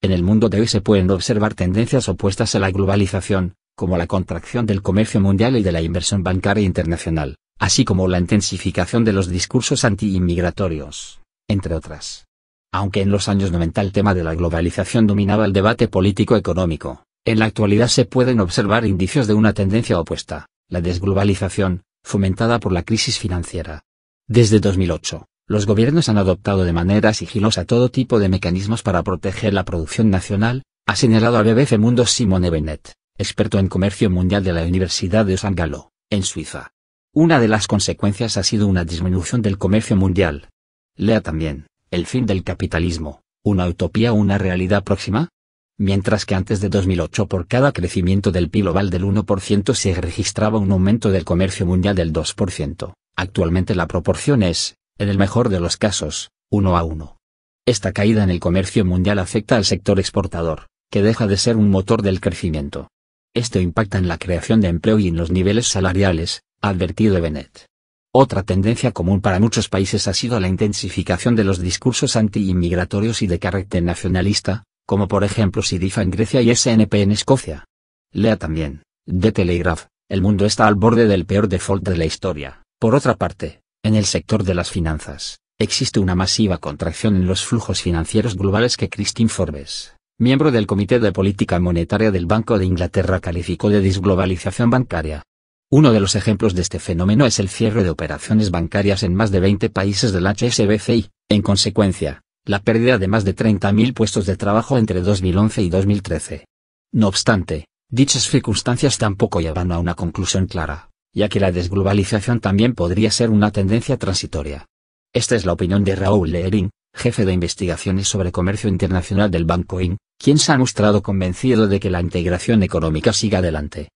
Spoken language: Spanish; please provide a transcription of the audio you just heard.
En el mundo de hoy se pueden observar tendencias opuestas a la globalización, como la contracción del comercio mundial y de la inversión bancaria internacional, así como la intensificación de los discursos anti entre otras. Aunque en los años 90 el tema de la globalización dominaba el debate político-económico, en la actualidad se pueden observar indicios de una tendencia opuesta, la desglobalización, fomentada por la crisis financiera. Desde 2008, los gobiernos han adoptado de manera sigilosa todo tipo de mecanismos para proteger la producción nacional, ha señalado a BBC Mundo Simone Bennett, experto en comercio mundial de la Universidad de San Galo, en Suiza. Una de las consecuencias ha sido una disminución del comercio mundial. Lea también, el fin del capitalismo, una utopía o una realidad próxima. Mientras que antes de 2008 por cada crecimiento del PIB global del 1% se registraba un aumento del comercio mundial del 2%, actualmente la proporción es, en el mejor de los casos, uno a uno. Esta caída en el comercio mundial afecta al sector exportador, que deja de ser un motor del crecimiento. Esto impacta en la creación de empleo y en los niveles salariales, ha advertido Bennett. Otra tendencia común para muchos países ha sido la intensificación de los discursos anti y de carácter nacionalista, como por ejemplo Sidifa en Grecia y SNP en Escocia. Lea también, de Telegraph, el mundo está al borde del peor default de la historia. Por otra parte, en el sector de las finanzas, existe una masiva contracción en los flujos financieros globales que Christine Forbes, miembro del Comité de Política Monetaria del Banco de Inglaterra, calificó de desglobalización bancaria. Uno de los ejemplos de este fenómeno es el cierre de operaciones bancarias en más de 20 países del HSBC y, en consecuencia, la pérdida de más de 30.000 puestos de trabajo entre 2011 y 2013. No obstante, dichas circunstancias tampoco llevan a una conclusión clara ya que la desglobalización también podría ser una tendencia transitoria. Esta es la opinión de Raúl Lehring, jefe de investigaciones sobre comercio internacional del Banco IN, quien se ha mostrado convencido de que la integración económica siga adelante.